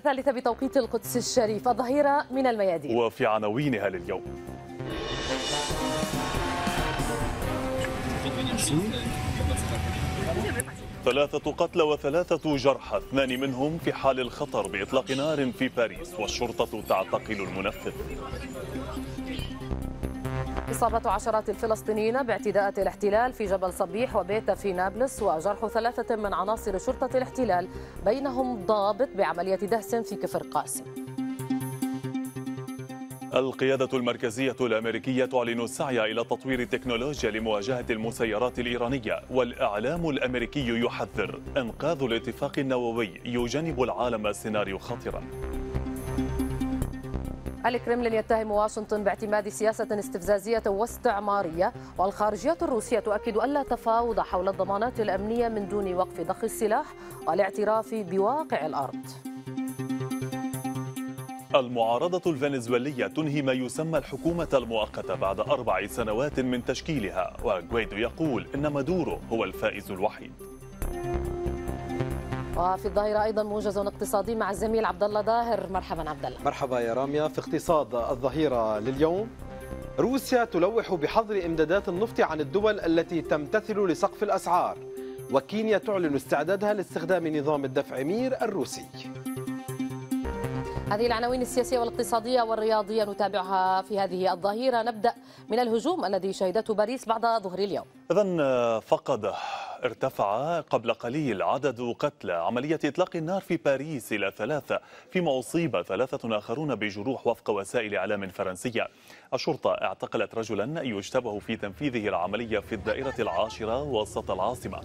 الثالثة بتوقيت القدس الشريف الظهيرة من الميادين وفي عناوينها لليوم ثلاثة قتلى وثلاثة جرحى اثنان منهم في حال الخطر بإطلاق نار في باريس والشرطة تعتقل المنفذ إصابة عشرات الفلسطينيين باعتداءات الاحتلال في جبل صبيح وبيت في نابلس وجرح ثلاثة من عناصر شرطة الاحتلال بينهم ضابط بعملية دهس في كفر قاسم القيادة المركزية الأمريكية تعلن السعي إلى تطوير التكنولوجيا لمواجهة المسيرات الإيرانية والإعلام الأمريكي يحذر أنقاذ الاتفاق النووي يجنب العالم سيناريو خطرا الكرملين يتهم واشنطن باعتماد سياسة استفزازية واستعمارية والخارجية الروسية تؤكد ألا تفاوض حول الضمانات الأمنية من دون وقف ضخ السلاح والاعتراف بواقع الأرض المعارضة الفنزويلية تنهي ما يسمى الحكومة المؤقتة بعد أربع سنوات من تشكيلها وغويدو يقول إن مادورو هو الفائز الوحيد وفي الظاهرة أيضا موجز اقتصادي مع الزميل عبد الله ظاهر مرحبا عبد الله مرحبا يا راميا في اقتصاد الظهيرة لليوم روسيا تلوح بحظر إمدادات النفط عن الدول التي تمتثل لسقف الأسعار وكينيا تعلن استعدادها لاستخدام نظام الدفع مير الروسي هذه العناوين السياسية والاقتصادية والرياضية نتابعها في هذه الظهيرة نبدأ من الهجوم الذي شهدته باريس بعد ظهر اليوم إذا فقد ارتفع قبل قليل عدد قتلى عملية إطلاق النار في باريس إلى ثلاثة فيما أصيب ثلاثة آخرون بجروح وفق وسائل إعلام فرنسية الشرطة اعتقلت رجلا يشتبه في تنفيذه العملية في الدائرة العاشرة وسط العاصمة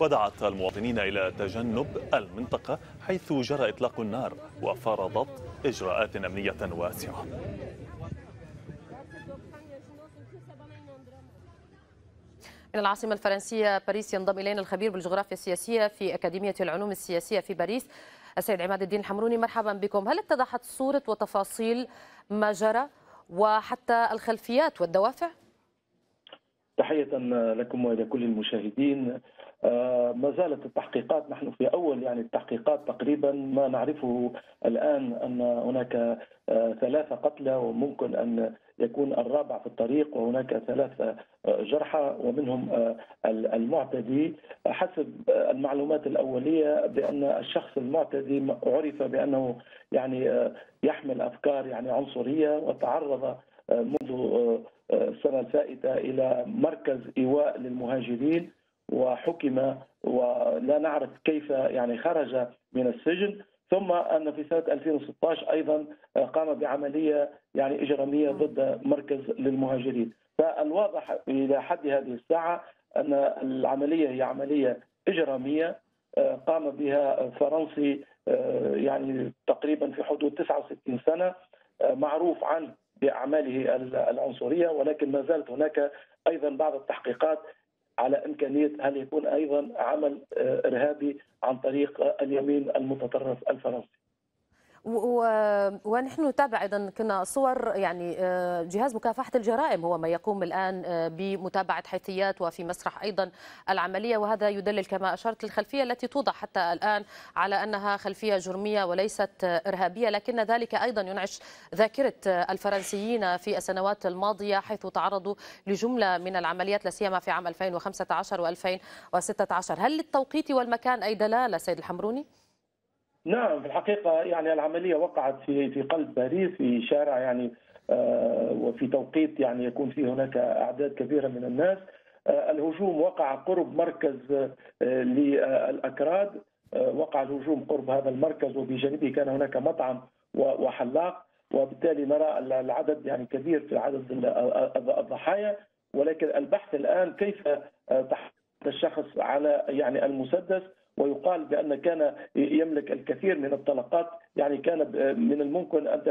ودعت المواطنين إلى تجنب المنطقة حيث جرى إطلاق النار وفرضت إجراءات أمنية واسعة من العاصمة الفرنسية باريس ينضم إلينا الخبير بالجغرافيا السياسية في أكاديمية العلوم السياسية في باريس السيد عماد الدين الحمروني مرحبا بكم هل اتضحت صورة وتفاصيل ما جرى وحتى الخلفيات والدوافع؟ تحية لكم ولكل المشاهدين آه، ما زالت التحقيقات نحن في اول يعني التحقيقات تقريبا ما نعرفه الان ان هناك آه، ثلاثه قتلى وممكن ان يكون الرابع في الطريق وهناك ثلاثه آه، جرحى ومنهم المعتدي حسب المعلومات الاوليه بان الشخص المعتدي عرف بانه يعني يحمل افكار يعني عنصريه وتعرض منذ السنه الفائته الى مركز ايواء للمهاجرين وحكم ولا نعرف كيف يعني خرج من السجن ثم ان في سنه 2016 ايضا قام بعمليه يعني اجراميه ضد مركز للمهاجرين فالواضح الى حد هذه الساعه ان العمليه هي عمليه اجراميه قام بها فرنسي يعني تقريبا في حدود 69 سنه معروف عن باعماله العنصريه ولكن ما زالت هناك ايضا بعض التحقيقات على إمكانية أن يكون أيضا عمل آه، إرهابي عن طريق آه، اليمين المتطرف الفرنسي ونحن نتابع ايضا كنا صور يعني آه، جهاز مكافحه الجرائم هو ما يقوم الان آه، بمتابعه حيثيات وفي مسرح ايضا العمليه وهذا يدلل كما اشرت الخلفيه التي توضع حتى الان على انها خلفيه جرميه وليست ارهابيه لكن ذلك ايضا ينعش ذاكره الفرنسيين في السنوات الماضيه حيث تعرضوا لجمله من العمليات لا سيما في عام 2015 و2016 هل للتوقيت والمكان اي دلاله سيد الحمروني؟ نعم في الحقيقة يعني العملية وقعت في في قلب باريس في شارع يعني آه، وفي توقيت يعني يكون فيه هناك أعداد كبيرة من الناس آه، الهجوم وقع قرب مركز آه، للأكراد وقع الهجوم قرب هذا المركز وبجانبه كان هناك مطعم وحلاق وبالتالي نرى العدد يعني كبير في عدد الضحايا ولكن البحث الآن كيف تحت الشخص على يعني المسدس ويقال بأن كان يملك الكثير من الطلقات يعني كان من الممكن أن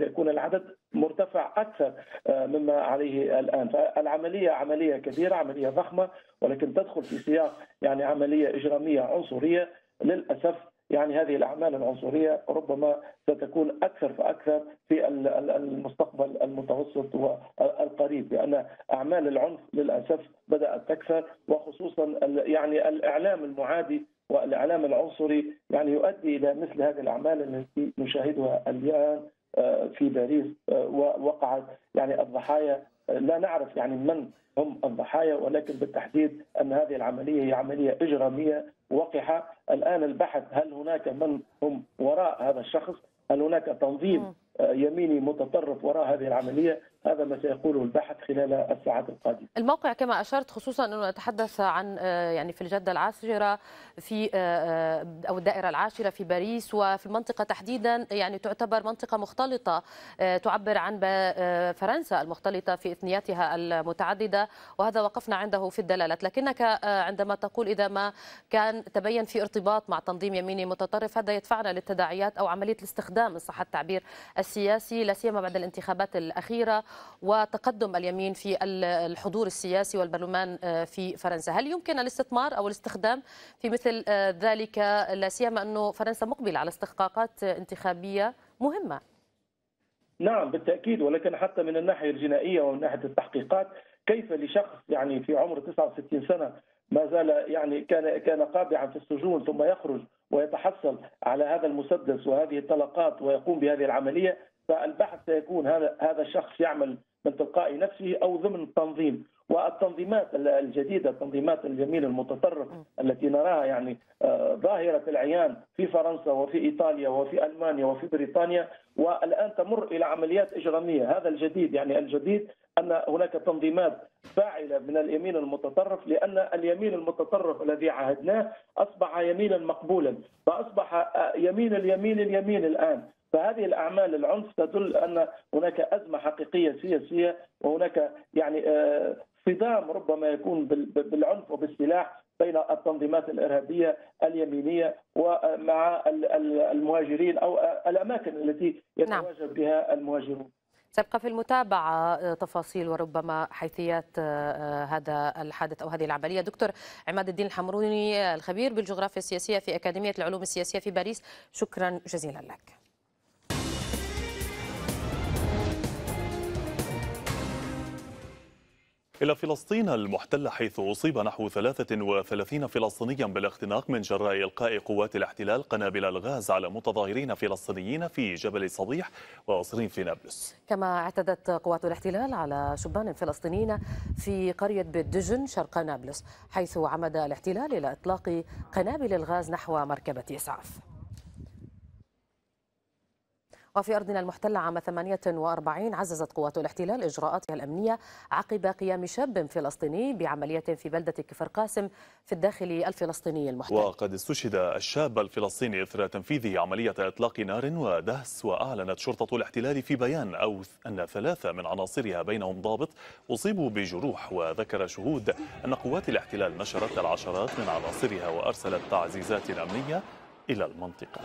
يكون العدد مرتفع أكثر آه، مما عليه الآن فالعملية عملية كبيرة عملية ضخمة ولكن تدخل في سياق يعني عملية إجرامية عنصرية للأسف يعني هذه الاعمال العنصريه ربما ستكون اكثر فاكثر في المستقبل المتوسط والقريب لان اعمال العنف للاسف بدات تكثر وخصوصا يعني الاعلام المعادي والاعلام العنصري يعني يؤدي الى مثل هذه الاعمال التي نشاهدها الان آه، في باريس آه، ووقعت يعني الضحايا آه، لا نعرف يعني من هم الضحايا ولكن بالتحديد ان هذه العمليه هي عمليه اجراميه وقحه، الان البحث هل هناك من هم وراء هذا الشخص؟ هل هناك تنظيم يميني متطرف وراء هذه العمليه؟ هذا ما سيقوله البحث خلال الساعات القادمه. الموقع كما اشرت خصوصا انه نتحدث عن آه، يعني في الجده العاشره في آه، آه، او الدائره العاشره في باريس وفي المنطقه تحديدا يعني تعتبر منطقه مختلطه تعبر عن فرنسا المختلطه في اثنياتها المتعدده وهذا وقفنا عنده في الدلالات، لكنك عندما تقول اذا ما كان تبين في ارتباط مع تنظيم يميني متطرف هذا يدفعنا للتداعيات او عمليه الاستخدام ان صح التعبير السياسي لا سيما بعد الانتخابات الاخيره وتقدم اليمين في الحضور السياسي والبرلمان آه، في فرنسا هل يمكن الاستثمار أو الاستخدام في مثل آه، ذلك لا سيما أنه فرنسا مقبلة على استحقاقات انتخابية مهمة نعم بالتأكيد ولكن حتى من الناحية الجنائية ومن ناحية التحقيقات كيف لشخص يعني في عمر 69 سنة ما زال يعني كان كان قابعا في السجون ثم يخرج ويتحصل على هذا المسدس وهذه الطلقات ويقوم بهذه العمليه فالبحث سيكون هذا هذا الشخص يعمل من تلقاء نفسه او ضمن التنظيم والتنظيمات الجديده التنظيمات الجميله المتطرفه التي نراها يعني آه، ظاهره العيان في فرنسا وفي ايطاليا وفي المانيا وفي بريطانيا والان تمر الى عمليات اجراميه هذا الجديد يعني الجديد ان هناك تنظيمات فاعله من اليمين المتطرف لان اليمين المتطرف الذي عهدناه اصبح يمينا مقبولا فاصبح آه، يمين اليمين اليمين الان فهذه الاعمال العنف تدل ان هناك ازمه حقيقيه سياسيه وهناك يعني آه، صدام ربما يكون بالعنف وبالسلاح بين التنظيمات الارهابيه اليمينيه ومع المهاجرين او آه، الاماكن التي نعم. يتواجد بها المهاجرون. سيبقى في المتابعة آه، تفاصيل وربما حيثيات هذا الحادث أو هذه العملية دكتور عماد الدين الحمروني الخبير بالجغرافيا السياسية في أكاديمية العلوم السياسية في باريس شكرا جزيلا لك إلى فلسطين المحتلة حيث أصيب نحو 33 فلسطينيا بالاختناق من جراء إلقاء قوات الاحتلال قنابل الغاز على متظاهرين فلسطينيين في جبل صبيح وأصرين في نابلس كما اعتدت قوات الاحتلال على شبان فلسطينيين في قرية بدجن شرق نابلس حيث عمد الاحتلال إلى إطلاق قنابل الغاز نحو مركبة إسعاف وفي أرضنا المحتلة عام 48 عززت قوات الاحتلال إجراءاتها الأمنية عقب قيام شاب فلسطيني بعملية في بلدة كفر قاسم في الداخل الفلسطيني المحتل وقد استشهد الشاب الفلسطيني إثر تنفيذه عملية إطلاق نار ودهس وأعلنت شرطة الاحتلال في بيان أو أن ثلاثة من عناصرها بينهم ضابط أصيبوا بجروح وذكر شهود أن قوات الاحتلال نشرت العشرات من عناصرها وأرسلت تعزيزات أمنية إلى المنطقة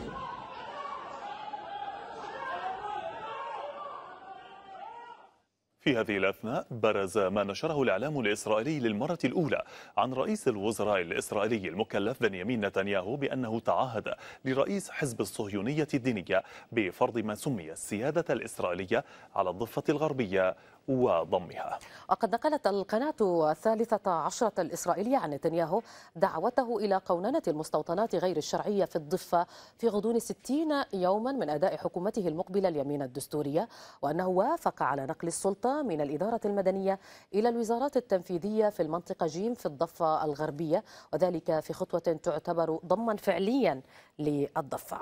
في هذه الأثناء برز ما نشره الإعلام الإسرائيلي للمرة الأولى عن رئيس الوزراء الإسرائيلي المكلف بنيامين نتنياهو بأنه تعهد لرئيس حزب الصهيونية الدينية بفرض ما سمي السيادة الإسرائيلية على الضفة الغربية وضمها وقد نقلت القناة الثالثة عشرة الإسرائيلية عن نتنياهو دعوته إلى قوننة المستوطنات غير الشرعية في الضفة في غضون 60 يوما من أداء حكومته المقبلة اليمين الدستورية وأنه وافق على نقل السلطة من الإدارة المدنية إلى الوزارات التنفيذية في المنطقة جيم في الضفة الغربية وذلك في خطوة تعتبر ضما فعليا للضفة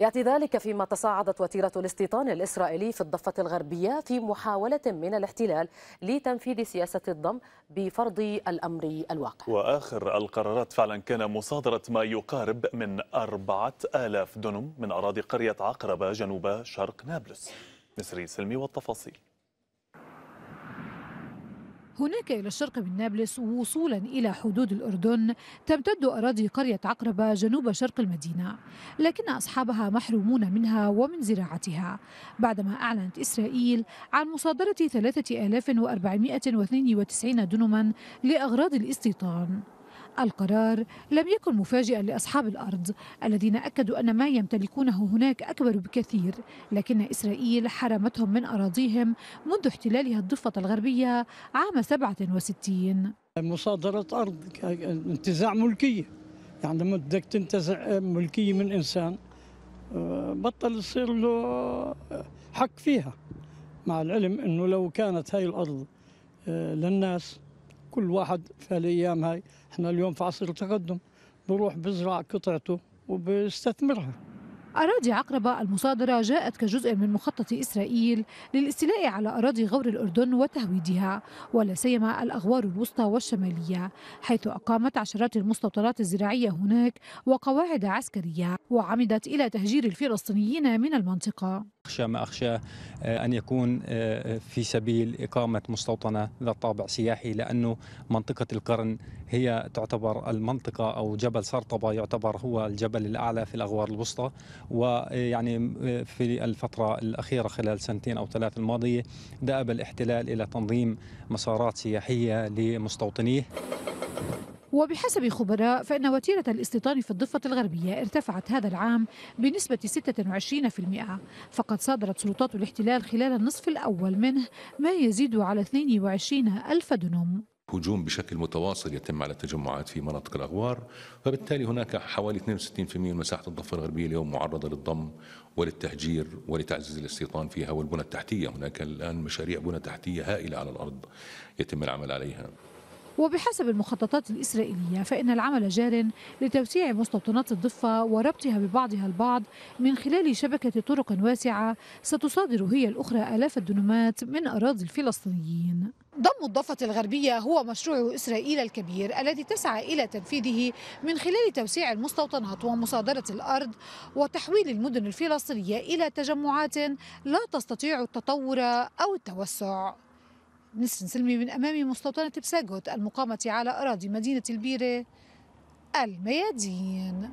يأتي ذلك فيما تصاعدت وتيرة الاستيطان الإسرائيلي في الضفة الغربية في محاولة من الاحتلال لتنفيذ سياسة الضم بفرض الأمر الواقع وآخر القرارات فعلا كان مصادرة ما يقارب من أربعة آلاف دنم من أراضي قرية عقربة جنوب شرق نابلس نسري سلمي والتفاصيل هناك إلى الشرق من نابلس وصولا إلى حدود الأردن تمتد أراضي قرية عقربة جنوب شرق المدينة لكن أصحابها محرومون منها ومن زراعتها بعدما أعلنت إسرائيل عن مصادرة 3492 دنما لأغراض الاستيطان القرار لم يكن مفاجئا لاصحاب الارض الذين اكدوا ان ما يمتلكونه هناك اكبر بكثير لكن اسرائيل حرمتهم من اراضيهم منذ احتلالها الضفه الغربيه عام 67 مصادره ارض انتزاع ملكيه يعني لما بدك تنتزع ملكيه من انسان آه، بطل يصير له آه، حق فيها مع العلم انه لو كانت هاي الارض آه، للناس كل واحد في هالايام هاي احنا اليوم في عصر التقدم بروح بزرع قطعته وبيستثمرها أراضي عقربة المصادرة جاءت كجزء من مخطط إسرائيل للاستيلاء على أراضي غور الأردن وتهويدها ولا سيما الأغوار الوسطى والشمالية حيث أقامت عشرات المستوطنات الزراعية هناك وقواعد عسكرية وعمدت إلى تهجير الفلسطينيين من المنطقة أخشى ما أخشى آه، أن يكون آه، في سبيل إقامة مستوطنة ذات طابع سياحي لأنه منطقة القرن هي تعتبر المنطقة أو جبل سرطبة يعتبر هو الجبل الأعلى في الأغوار الوسطى ويعني في الفترة الأخيرة خلال سنتين أو ثلاث الماضية دأب الاحتلال إلى تنظيم مسارات سياحية لمستوطنيه وبحسب خبراء فإن وتيرة الاستيطان في الضفة الغربية ارتفعت هذا العام بنسبة 26% فقد صادرت سلطات الاحتلال خلال النصف الأول منه ما يزيد على 22 ألف دنم هجوم بشكل متواصل يتم على التجمعات في مناطق الأغوار فبالتالي هناك حوالي 62% من مساحة الضفة الغربية اليوم معرضة للضم وللتهجير ولتعزيز الاستيطان فيها والبنى التحتية هناك الآن مشاريع بنى تحتية هائلة على الأرض يتم العمل عليها وبحسب المخططات الإسرائيلية فإن العمل جار لتوسيع مستوطنات الضفة وربطها ببعضها البعض من خلال شبكة طرق واسعة ستصادر هي الأخرى آلاف الدنومات من أراضي الفلسطينيين ضم الضفة الغربية هو مشروع إسرائيل الكبير الذي تسعى إلى تنفيذه من خلال توسيع المستوطنات ومصادرة الأرض وتحويل المدن الفلسطينية إلى تجمعات لا تستطيع التطور أو التوسع نسر سلمي من أمام مستوطنة بساجوت المقامة على أراضي مدينة البيرة الميادين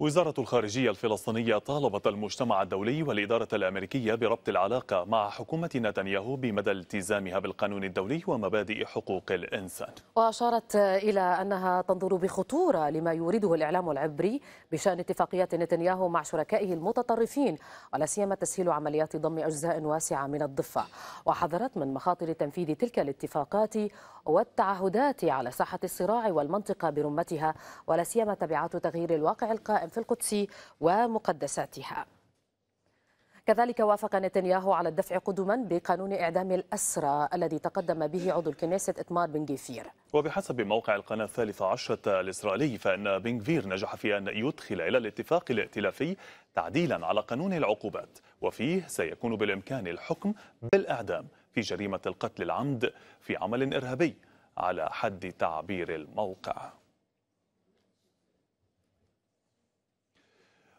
وزارة الخارجية الفلسطينية طالبت المجتمع الدولي والإدارة الأمريكية بربط العلاقة مع حكومة نتنياهو بمدى التزامها بالقانون الدولي ومبادئ حقوق الإنسان وأشارت إلى أنها تنظر بخطورة لما يريده الإعلام العبري بشأن اتفاقيات نتنياهو مع شركائه المتطرفين ولا سيما تسهيل عمليات ضم أجزاء واسعة من الضفة وحذرت من مخاطر تنفيذ تلك الاتفاقات والتعهدات على ساحة الصراع والمنطقة برمتها ولا سيما تبعات تغيير الواقع القائم في القدس ومقدساتها كذلك وافق نتنياهو على الدفع قدما بقانون إعدام الأسرى الذي تقدم به عضو الكنيسة إتمار بن جيفير وبحسب موقع القناة الثالثة عشرة الإسرائيلي فإن بن جيفير نجح في أن يدخل إلى الاتفاق الائتلافي تعديلا على قانون العقوبات وفيه سيكون بالإمكان الحكم بالإعدام في جريمة القتل العمد في عمل إرهابي على حد تعبير الموقع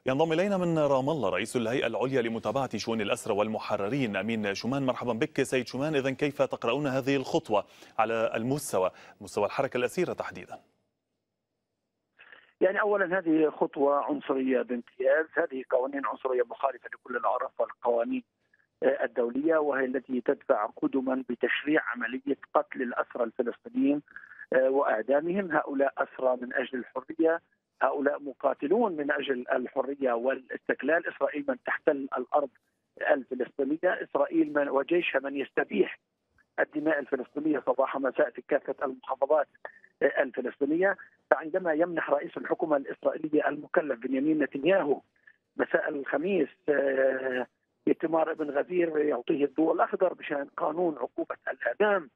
ينضم الينا من رام الله رئيس الهيئه العليا لمتابعه شؤون الاسرى والمحررين امين شومان مرحبا بك سيد شومان اذا كيف تقرؤون هذه الخطوه على المستوى مستوى الحركه الاسيره تحديدا؟ يعني اولا هذه خطوه عنصريه بامتياز، هذه قوانين عنصريه مخالفه لكل الاعراف والقوانين آه، الدوليه وهي التي تدفع قدما بتشريع عمليه قتل الاسرى الفلسطينيين آه، واعدامهم، هؤلاء اسرى من اجل الحريه هؤلاء مقاتلون من أجل الحرية والاستقلال إسرائيل من تحتل الأرض الفلسطينية إسرائيل من وجيشها من يستبيح الدماء الفلسطينية صباح مساء في كافة المحافظات الفلسطينية فعندما يمنح رئيس الحكومة الإسرائيلية المكلف بنيامين نتنياهو مساء الخميس ائتمار آه، ابن غزير يعطيه الضوء الأخضر بشأن قانون عقوبة الإعدام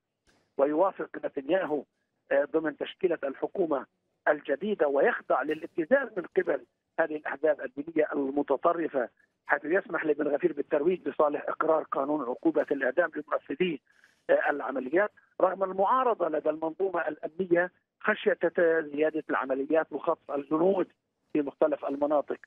ويوافق نتنياهو آه، ضمن تشكيلة الحكومة الجديده ويخضع للابتزاز من قبل هذه الاحزاب الدينيه المتطرفه حيث يسمح لابن غفير بالترويج لصالح اقرار قانون عقوبه الاعدام لمؤسسي آه، العمليات رغم المعارضه لدى المنظومه الامنيه خشيه زياده العمليات وخطف الجنود في مختلف المناطق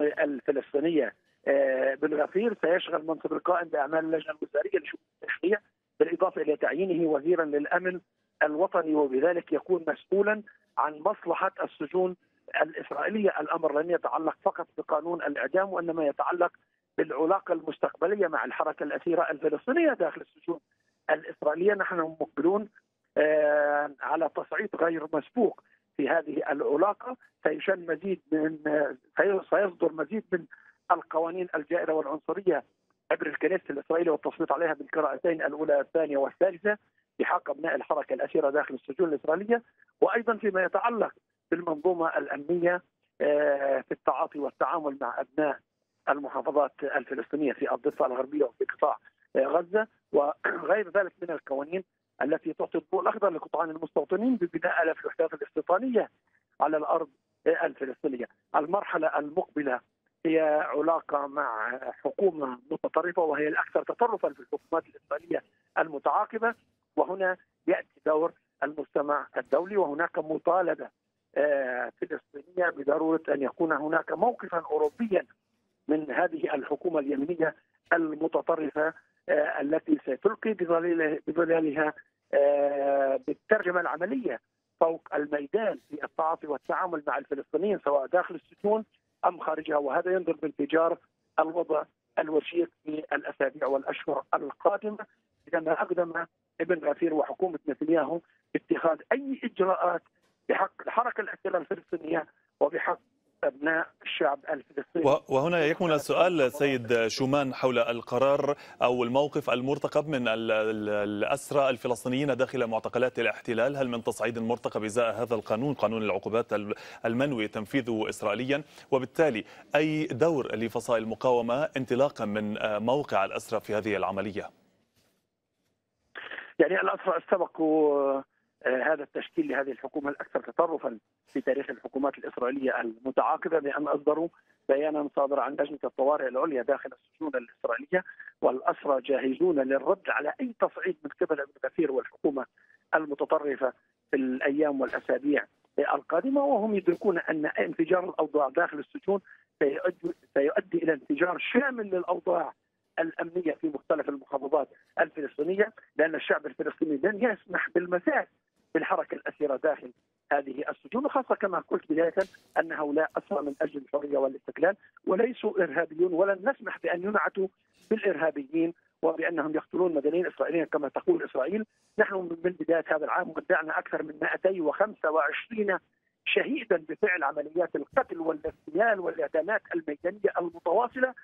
الفلسطينيه آه، بن غفير سيشغل منصب القائم باعمال اللجنه الوزاريه لشؤون التشريع بالاضافه الى تعيينه وزيرا للامن الوطني وبذلك يكون مسؤولا عن مصلحه السجون الاسرائيليه الامر لم يتعلق فقط بقانون الاعدام وانما يتعلق بالعلاقه المستقبليه مع الحركه الاسيره الفلسطينيه داخل السجون الاسرائيليه نحن مقبلون آه، على تصعيد غير مسبوق في هذه العلاقه سيشن مزيد من سيصدر مزيد من القوانين الجائره والعنصريه عبر الكنيسه الاسرائيليه والتصويت عليها بالقراءتين الاولى والثانيه والثالثه بحق ابناء الحركه الاسيره داخل السجون الاسرائيليه وايضا فيما يتعلق بالمنظومه الامنيه آه، في التعاطي والتعامل مع ابناء المحافظات الفلسطينيه في الضفه الغربيه وفي قطاع آه، غزه وغير ذلك من القوانين التي تعطي الضوء الاخضر لقطعان المستوطنين ببناء الاف الوحدات الاستيطانيه على الارض آه، الفلسطينيه. المرحله المقبله هي علاقه مع حكومه متطرفه وهي الاكثر تطرفا في الحكومات الاسرائيليه المتعاقبه وهنا ياتي دور المجتمع الدولي وهناك مطالبه آه، فلسطينيه بضروره ان يكون هناك موقفا اوروبيا من هذه الحكومه اليمنيه المتطرفه آه، التي ستلقي بظلالها آه، بالترجمه العمليه فوق الميدان في التعاطي والتعامل مع الفلسطينيين سواء داخل السجون ام خارجها وهذا ينظر بانفجار الوضع الوشيق في الاسابيع والاشهر القادمه لان اقدم ابن غفير وحكومه نتنياهو اتخاذ اي اجراءات بحق الحركه الاحتلال الفلسطينيه وبحق ابناء الشعب الفلسطيني وهنا يكمن السؤال سيد شومان حول القرار او الموقف المرتقب من الاسرى الفلسطينيين داخل معتقلات الاحتلال هل من تصعيد مرتقب ازاء هذا القانون قانون العقوبات المنوي تنفيذه اسرائيليا وبالتالي اي دور لفصائل المقاومه انطلاقا من آه، موقع الاسرى في هذه العمليه يعني الأسرى استبقوا آه، هذا التشكيل لهذه الحكومة الأكثر تطرفا في تاريخ الحكومات الإسرائيلية المتعاقبة بأن أصدروا بيانا صادرا عن لجنة الطوارئ العليا داخل السجون الإسرائيلية والأسرى جاهزون للرد على أي تصعيد من قبل ابن كثير والحكومة المتطرفة في الأيام والأسابيع القادمة وهم يدركون أن انفجار الأوضاع داخل السجون سيؤدي إلى انفجار شامل للأوضاع الامنيه في مختلف المحافظات الفلسطينيه لان الشعب الفلسطيني لن يسمح بالمساس بالحركه الاسيره داخل هذه السجون وخاصة كما قلت بداية أن هؤلاء أسرى من أجل الحرية والاستقلال وليسوا إرهابيون ولن نسمح بأن ينعتوا بالإرهابيين وبأنهم يقتلون مدنيين إسرائيليين كما تقول إسرائيل نحن من بداية هذا العام ودعنا أكثر من 225 شهيدا بفعل عمليات القتل والاغتيال والاعدامات الميدانيه المتواصله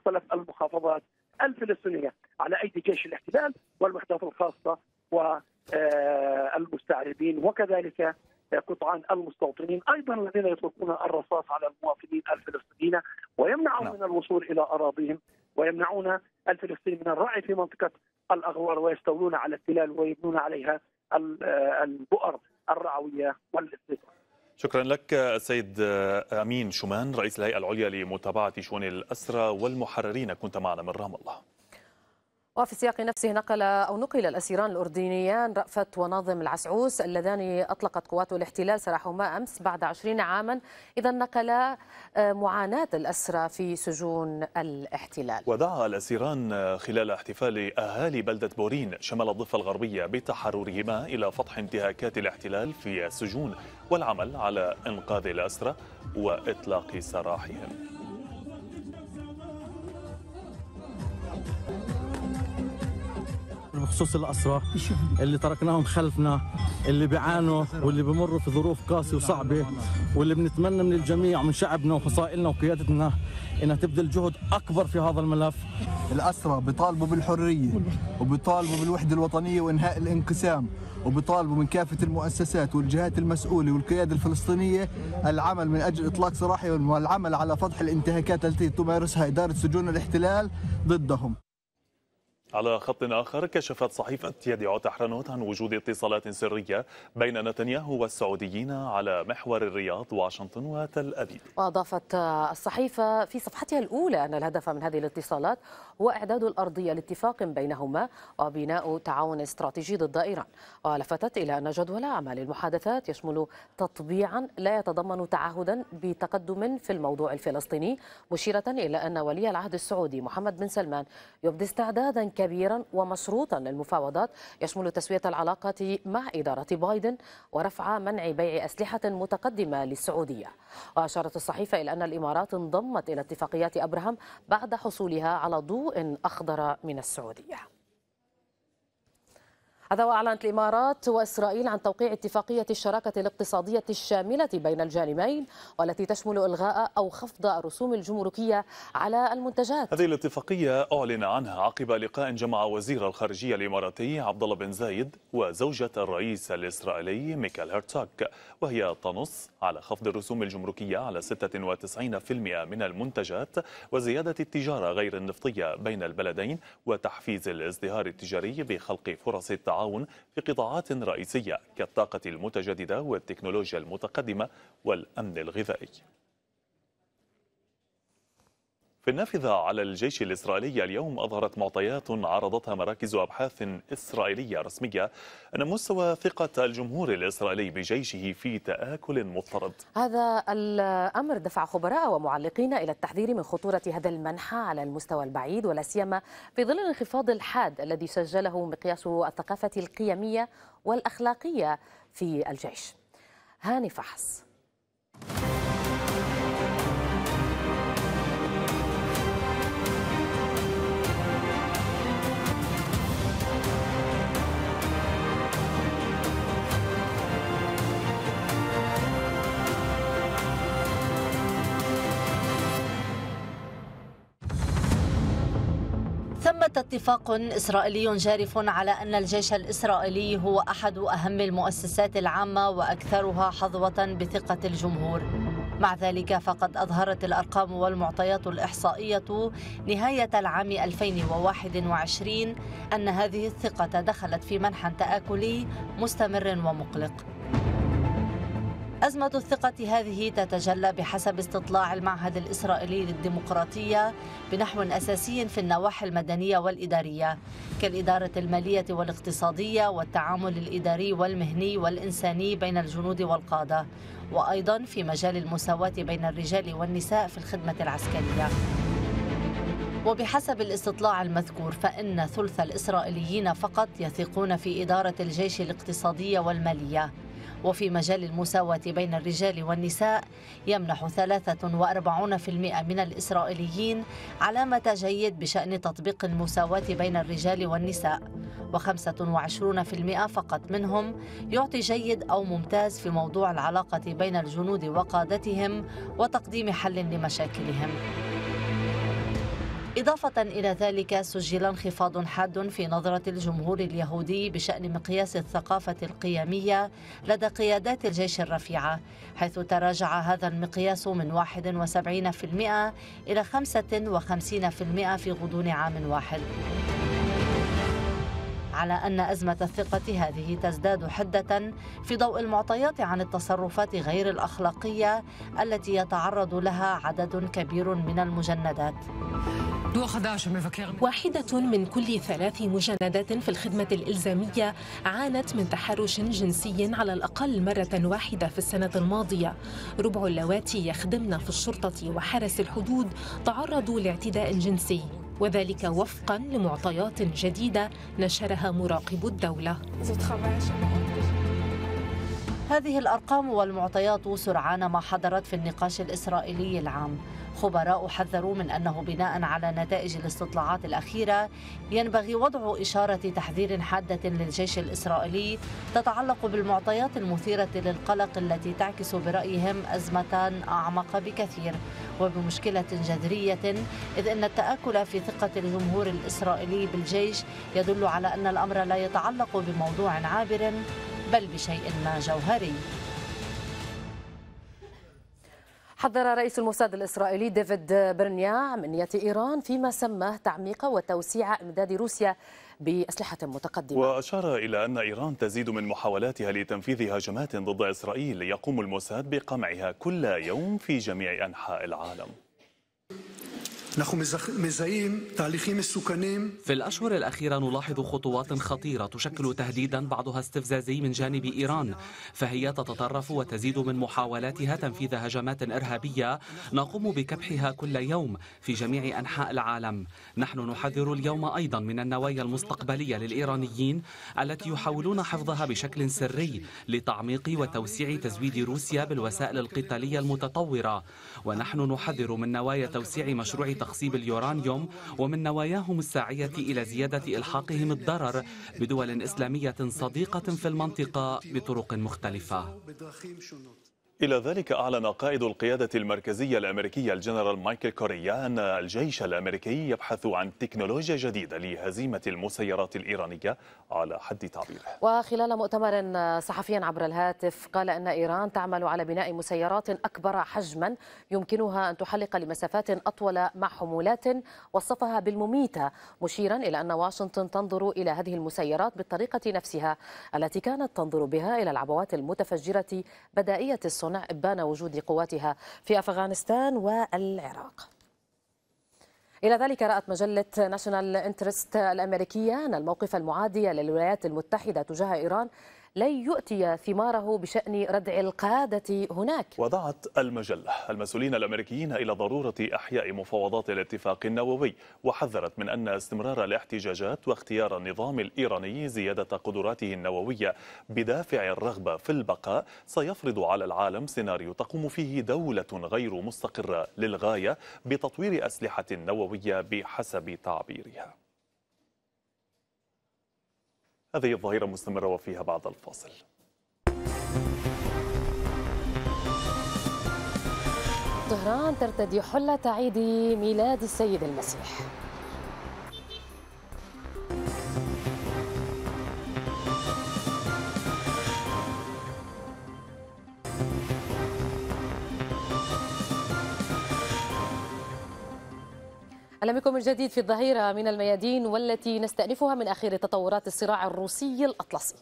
مختلف المحافظات الفلسطينيه على ايدي جيش الاحتلال والوحدات الخاصه والمستعربين آه، وكذلك آه، قطعان المستوطنين ايضا الذين يطلقون الرصاص على المواطنين الفلسطينيين ويمنعون نعم. من الوصول الى اراضيهم ويمنعون الفلسطينيين من الرعي في منطقه الاغوار ويستولون على التلال ويبنون عليها آه، البؤر الرعويه والاستيطان شكرا لك السيد امين شومان رئيس الهيئه العليا لمتابعه شؤون الاسرى والمحررين كنت معنا من رام الله وفي السياق نفسه نقل أو نقل الأسيران الأردنيان رأفت وناظم العسعوس اللذان أطلقت قوات الاحتلال سراحهما أمس بعد عشرين عاما إذا نقلا آه، معاناة الأسرى في سجون الاحتلال ودعا الأسيران خلال احتفال أهالي بلدة بورين شمال الضفة الغربية بتحررهما إلى فتح انتهاكات الاحتلال في السجون والعمل على إنقاذ الأسرى وإطلاق سراحهم بخصوص الأسرة اللي تركناهم خلفنا اللي بيعانوا واللي بمروا في ظروف قاسية وصعبة واللي بنتمنى من الجميع من شعبنا وفصائلنا وقيادتنا انها تبذل جهد اكبر في هذا الملف الاسرى بيطالبوا بالحريه وبيطالبوا بالوحده الوطنيه وانهاء الانقسام وبيطالبوا من كافه المؤسسات والجهات المسؤوله والقياده الفلسطينيه العمل من اجل اطلاق سراحهم والعمل على فضح الانتهاكات التي تمارسها اداره سجون الاحتلال ضدهم على خط آخر كشفت صحيفة يديع تحرنوت عن وجود اتصالات سرية بين نتنياهو والسعوديين على محور الرياض واشنطن وتل أبيب وأضافت الصحيفة في صفحتها الأولى أن الهدف من هذه الاتصالات هو إعداد الأرضية لاتفاق بينهما وبناء تعاون استراتيجي ضد إيران ولفتت إلى أن جدول أعمال المحادثات يشمل تطبيعا لا يتضمن تعهدا بتقدم في الموضوع الفلسطيني مشيرة إلى أن ولي العهد السعودي محمد بن سلمان يبدي استعدادا كبيرا ومشروطا للمفاوضات يشمل تسوية العلاقة مع إدارة بايدن ورفع منع بيع أسلحة متقدمة للسعودية وأشارت الصحيفة إلى أن الإمارات انضمت إلى اتفاقيات أبراهام بعد حصولها على ضوء أخضر من السعودية هذا وأعلنت الإمارات وإسرائيل عن توقيع اتفاقية الشراكة الاقتصادية الشاملة بين الجانبين والتي تشمل إلغاء أو خفض الرسوم الجمركية على المنتجات هذه الاتفاقية أعلن عنها عقب لقاء جمع وزير الخارجية الإماراتي عبد الله بن زايد وزوجة الرئيس الإسرائيلي ميكال هرتساك وهي تنص على خفض الرسوم الجمركية على 96% من المنتجات وزيادة التجارة غير النفطية بين البلدين وتحفيز الازدهار التجاري بخلق فرص التعاون التعاون في قطاعات رئيسية كالطاقة المتجددة والتكنولوجيا المتقدمة والأمن الغذائي في النافذة على الجيش الإسرائيلي اليوم أظهرت معطيات عرضتها مراكز أبحاث إسرائيلية رسمية أن مستوى ثقة الجمهور الإسرائيلي بجيشه في تآكل مضطرد هذا الأمر دفع خبراء ومعلقين إلى التحذير من خطورة هذا المنحى على المستوى البعيد ولا سيما في ظل الانخفاض الحاد الذي سجله مقياس الثقافة القيمية والأخلاقية في الجيش هاني فحص بات اتفاق إسرائيلي جارف على أن الجيش الإسرائيلي هو أحد أهم المؤسسات العامة وأكثرها حظوة بثقة الجمهور مع ذلك فقد أظهرت الأرقام والمعطيات الإحصائية نهاية العام 2021 أن هذه الثقة دخلت في منحى تآكلي مستمر ومقلق أزمة الثقة هذه تتجلى بحسب استطلاع المعهد الإسرائيلي للديمقراطية بنحو أساسي في النواحي المدنية والإدارية كالإدارة المالية والاقتصادية والتعامل الإداري والمهني والإنساني بين الجنود والقادة وأيضا في مجال المساواة بين الرجال والنساء في الخدمة العسكرية وبحسب الاستطلاع المذكور فإن ثلث الإسرائيليين فقط يثقون في إدارة الجيش الاقتصادية والمالية وفي مجال المساواة بين الرجال والنساء يمنح 43% من الإسرائيليين علامة جيد بشأن تطبيق المساواة بين الرجال والنساء و25% فقط منهم يعطي جيد أو ممتاز في موضوع العلاقة بين الجنود وقادتهم وتقديم حل لمشاكلهم إضافة إلى ذلك سجل انخفاض حاد في نظرة الجمهور اليهودي بشأن مقياس الثقافة القيمية لدى قيادات الجيش الرفيعة حيث تراجع هذا المقياس من 71% إلى 55% في غضون عام واحد على أن أزمة الثقة هذه تزداد حدة في ضوء المعطيات عن التصرفات غير الأخلاقية التي يتعرض لها عدد كبير من المجندات واحدة من كل ثلاث مجندات في الخدمة الإلزامية عانت من تحرش جنسي على الأقل مرة واحدة في السنة الماضية ربع اللواتي يخدمن في الشرطة وحرس الحدود تعرضوا لاعتداء جنسي وذلك وفقا لمعطيات جديدة نشرها مراقب الدولة هذه الأرقام والمعطيات سرعان ما حضرت في النقاش الإسرائيلي العام خبراء حذروا من أنه بناء على نتائج الاستطلاعات الأخيرة ينبغي وضع إشارة تحذير حادة للجيش الإسرائيلي تتعلق بالمعطيات المثيرة للقلق التي تعكس برأيهم أزمة أعمق بكثير وبمشكلة جذرية إذ أن التآكل في ثقة الجمهور الإسرائيلي بالجيش يدل على أن الأمر لا يتعلق بموضوع عابر بل بشيء ما جوهري حذر رئيس الموساد الإسرائيلي ديفيد برنيا من نية إيران فيما سماه تعميق وتوسيع إمداد روسيا بأسلحة متقدمة وأشار إلى أن إيران تزيد من محاولاتها لتنفيذ هجمات ضد إسرائيل يقوم الموساد بقمعها كل يوم في جميع أنحاء العالم في الأشهر الأخيرة نلاحظ خطوات خطيرة تشكل تهديدا بعضها استفزازي من جانب إيران فهي تتطرف وتزيد من محاولاتها تنفيذ هجمات إرهابية نقوم بكبحها كل يوم في جميع أنحاء العالم نحن نحذر اليوم أيضا من النوايا المستقبلية للإيرانيين التي يحاولون حفظها بشكل سري لتعميق وتوسيع تزويد روسيا بالوسائل القتالية المتطورة ونحن نحذر من نوايا توسيع مشروع تخصيب اليورانيوم ومن نواياهم الساعية إلى زيادة إلحاقهم الضرر بدول إسلامية صديقة في المنطقة بطرق مختلفة إلى ذلك أعلن قائد القيادة المركزية الأمريكية الجنرال مايكل كوريا أن الجيش الأمريكي يبحث عن تكنولوجيا جديدة لهزيمة المسيرات الإيرانية على حد تعبيره وخلال مؤتمر صحفي عبر الهاتف قال أن إيران تعمل على بناء مسيرات أكبر حجما يمكنها أن تحلق لمسافات أطول مع حمولات وصفها بالمميتة مشيرا إلى أن واشنطن تنظر إلى هذه المسيرات بالطريقة نفسها التي كانت تنظر بها إلى العبوات المتفجرة بدائية الصنع واشنطن إبان وجود قواتها في أفغانستان والعراق إلى ذلك رأت مجلة ناشونال انترست الأمريكية أن الموقف المعادي للولايات المتحدة تجاه إيران لن يؤتي ثماره بشأن ردع القادة هناك ودعت المجلة المسؤولين الأمريكيين إلى ضرورة إحياء مفاوضات الاتفاق النووي وحذرت من أن استمرار الاحتجاجات واختيار النظام الإيراني زيادة قدراته النووية بدافع الرغبة في البقاء سيفرض على العالم سيناريو تقوم فيه دولة غير مستقرة للغاية بتطوير أسلحة نووية بحسب تعبيرها هذه الظاهرة مستمرة وفيها بعد الفاصل طهران ترتدي حلة عيد ميلاد السيد المسيح اهلا بكم من جديد في الظهيره من الميادين والتي نستأنفها من اخر تطورات الصراع الروسي الاطلسي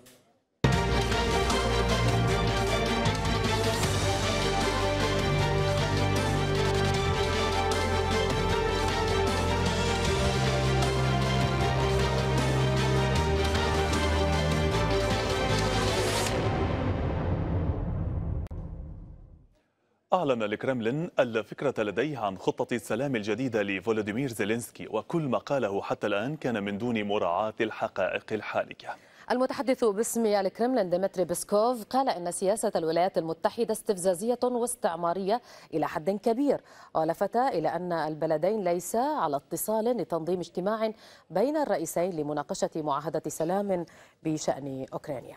أعلن الكرملين فكرة لديه عن خطة السلام الجديدة لفولوديمير زيلينسكي وكل ما قاله حتى الآن كان من دون مراعاة الحقائق الحالية المتحدث باسم الكرملين ديمتري بيسكوف قال ان سياسه الولايات المتحده استفزازيه واستعماريه الى حد كبير ولفت الى ان البلدين ليسا على اتصال لتنظيم اجتماع بين الرئيسين لمناقشه معاهده سلام بشان اوكرانيا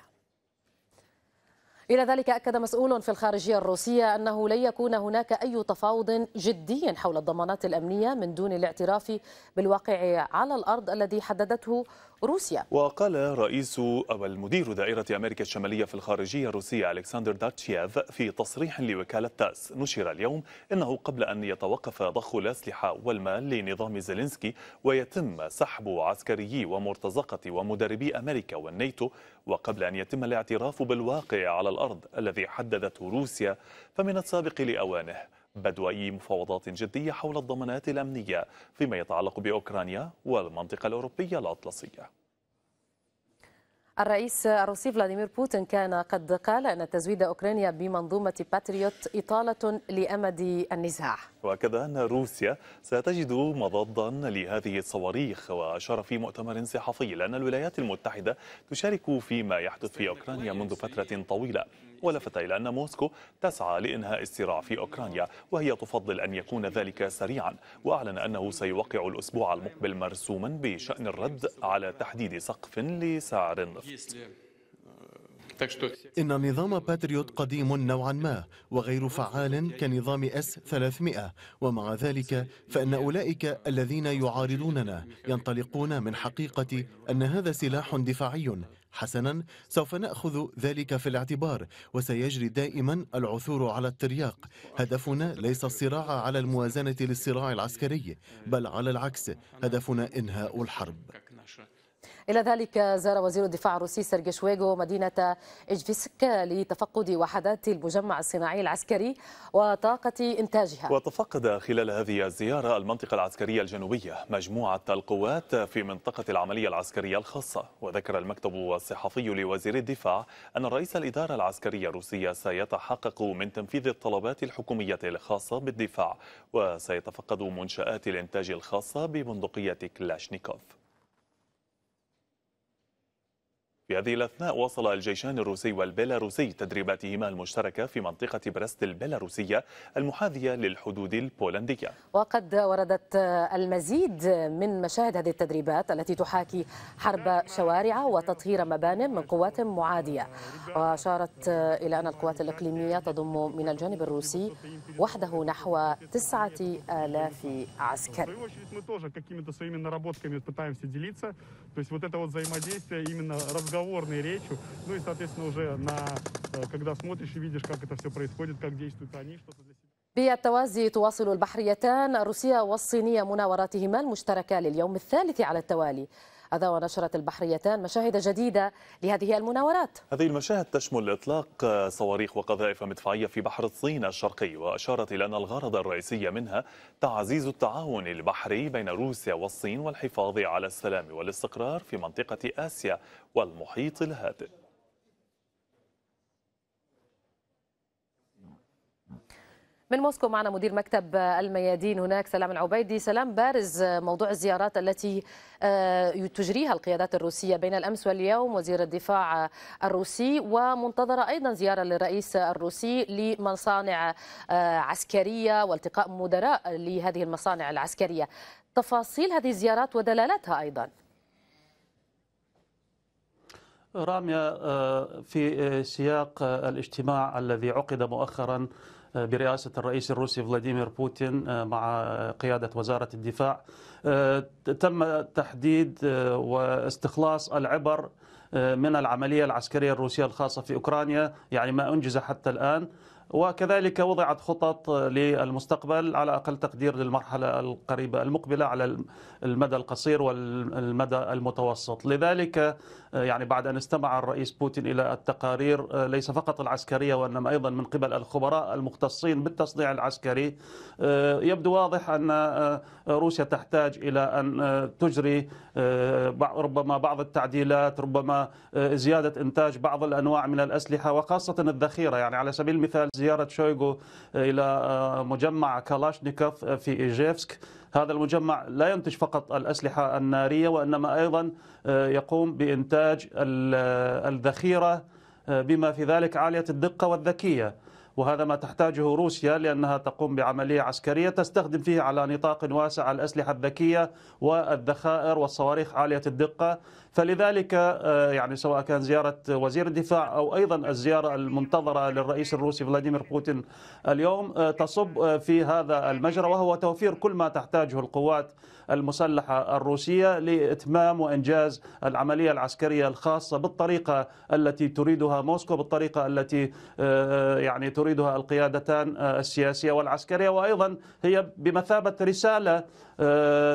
إلى ذلك أكد مسؤول في الخارجية الروسية أنه لن يكون هناك أي تفاوض جدي حول الضمانات الأمنية من دون الاعتراف بالواقع على الأرض الذي حددته روسيا وقال رئيس أو المدير دائرة أمريكا الشمالية في الخارجية الروسية ألكسندر داتشيف في تصريح لوكالة تاس نشر اليوم أنه قبل أن يتوقف ضخ الأسلحة والمال لنظام زيلينسكي ويتم سحب عسكريي ومرتزقة ومدربي أمريكا والنيتو وقبل أن يتم الاعتراف بالواقع على الأرض الذي حددته روسيا فمن السابق لأوانه بدء أي مفاوضات جدية حول الضمانات الأمنية فيما يتعلق بأوكرانيا والمنطقة الأوروبية الأطلسية الرئيس الروسي فلاديمير بوتين كان قد قال أن تزويد أوكرانيا بمنظومة باتريوت إطالة لأمد النزاع وكذا أن روسيا ستجد مضادا لهذه الصواريخ وأشار في مؤتمر صحفي لأن الولايات المتحدة تشارك فيما يحدث في أوكرانيا منذ فترة طويلة ولفت إلى أن موسكو تسعى لإنهاء الصراع في أوكرانيا وهي تفضل أن يكون ذلك سريعا وأعلن أنه سيوقع الأسبوع المقبل مرسوما بشأن الرد على تحديد سقف لسعر النفط إن نظام باتريوت قديم نوعا ما وغير فعال كنظام اس 300 ومع ذلك فإن أولئك الذين يعارضوننا ينطلقون من حقيقة أن هذا سلاح دفاعي حسنا سوف نأخذ ذلك في الاعتبار وسيجري دائما العثور على الترياق هدفنا ليس الصراع على الموازنة للصراع العسكري بل على العكس هدفنا إنهاء الحرب إلى ذلك زار وزير الدفاع الروسي سيرجي شويغو مدينة إجفيسك لتفقد وحدات المجمع الصناعي العسكري وطاقة إنتاجها وتفقد خلال هذه الزيارة المنطقة العسكرية الجنوبية مجموعة القوات في منطقة العملية العسكرية الخاصة وذكر المكتب الصحفي لوزير الدفاع أن رئيس الإدارة العسكرية الروسية سيتحقق من تنفيذ الطلبات الحكومية الخاصة بالدفاع وسيتفقد منشآت الإنتاج الخاصة ببندقية كلاشنيكوف في هذه الأثناء واصل الجيشان الروسي والبيلاروسي تدريباتهما المشتركة في منطقة برست البيلاروسية المحاذية للحدود البولندية وقد وردت المزيد من مشاهد هذه التدريبات التي تحاكي حرب شوارع وتطهير مبان من قوات معادية وأشارت إلى أن القوات الإقليمية تضم من الجانب الروسي وحده نحو تسعة آلاف عسكري То есть вот это вот взаимодействие, именно разговор разговорной речью, ну и, соответственно, уже на, э, когда смотришь и видишь, как это все происходит, как действуют они, что-то для себя. بالتوازي تواصل البحريتان الروسية والصينية مناوراتهما المشتركة لليوم الثالث على التوالي هذا ونشرت البحريتان مشاهد جديدة لهذه المناورات هذه المشاهد تشمل إطلاق صواريخ وقذائف مدفعية في بحر الصين الشرقي وأشارت إلى أن الغرض الرئيسي منها تعزيز التعاون البحري بين روسيا والصين والحفاظ على السلام والاستقرار في منطقة آسيا والمحيط الهادئ من موسكو معنا مدير مكتب الميادين هناك سلام العبيدي سلام بارز موضوع الزيارات التي آه، تجريها القيادات الروسية بين الأمس واليوم وزير الدفاع الروسي ومنتظرة أيضا زيارة للرئيس الروسي لمصانع آه، عسكرية والتقاء مدراء لهذه المصانع العسكرية تفاصيل هذه الزيارات ودلالاتها أيضا راميا آه، في سياق الاجتماع الذي عقد مؤخرا برئاسة الرئيس الروسي فلاديمير بوتين آه، مع قيادة وزارة الدفاع آه، تم تحديد آه، واستخلاص العبر من العملية العسكرية الروسية الخاصة في أوكرانيا يعني ما أنجز حتى الآن وكذلك وضعت خطط للمستقبل على اقل تقدير للمرحله القريبه المقبله على المدى القصير والمدى المتوسط، لذلك آه، يعني بعد أن استمع الرئيس بوتين إلى التقارير آه، ليس فقط العسكرية وإنما أيضا من قبل الخبراء المختصين بالتصنيع العسكري آه، يبدو واضح أن روسيا تحتاج إلى أن تجري ربما بعض التعديلات ربما زيادة إنتاج بعض الأنواع من الأسلحة وخاصة الذخيرة يعني على سبيل المثال زيارة شويغو إلى مجمع كالاشنيكوف في إيجيفسك هذا المجمع لا ينتج فقط الأسلحة النارية وإنما أيضا آه، يقوم بإنتاج آه، الذخيرة آه، بما في ذلك عالية الدقة والذكية وهذا ما تحتاجه روسيا لأنها تقوم بعملية عسكرية تستخدم فيه على نطاق واسع الأسلحة الذكية والذخائر والصواريخ عالية الدقة فلذلك آه، يعني سواء كان زيارة وزير الدفاع أو أيضا الزيارة المنتظرة للرئيس الروسي فلاديمير بوتين اليوم آه، تصب آه، في هذا المجرى وهو توفير كل ما تحتاجه القوات المسلحة الروسية لإتمام وإنجاز العملية العسكرية الخاصة بالطريقة التي تريدها موسكو بالطريقة التي يعني تريدها القيادتان السياسية والعسكرية وأيضا هي بمثابة رسالة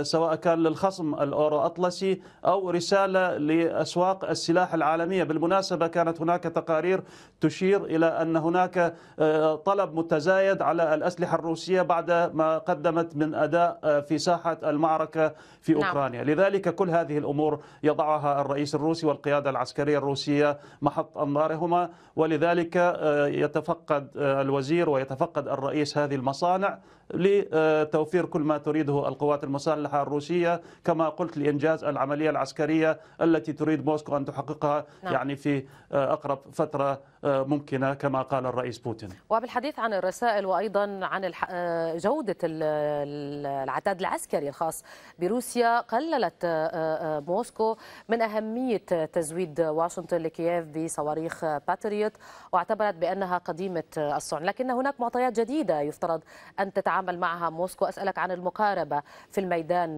سواء كان للخصم الأورو أطلسي أو رسالة لأسواق السلاح العالمية بالمناسبة كانت هناك تقارير تشير إلى أن هناك آه، طلب متزايد على الأسلحة الروسية بعد ما قدمت من أداء آه، في ساحة المعركة في نعم. أوكرانيا نعم. لذلك كل هذه الأمور يضعها الرئيس الروسي والقيادة العسكرية الروسية محط أنظارهما ولذلك آه، يتفقد الوزير ويتفقد الرئيس هذه المصانع لتوفير كل ما تريده القوات المسلحة الروسية كما قلت لإنجاز العملية العسكرية التي تريد موسكو أن تحققها نعم. يعني في آه، أقرب فترة ممكنه كما قال الرئيس بوتين. وبالحديث عن الرسائل وايضا عن آه، جوده العتاد العسكري الخاص بروسيا قللت آه، آه، موسكو من اهميه تزويد واشنطن لكييف بصواريخ باتريوت واعتبرت بانها قديمه الصنع، لكن هناك معطيات جديده يفترض ان تتعامل معها موسكو، اسالك عن المقاربه في الميدان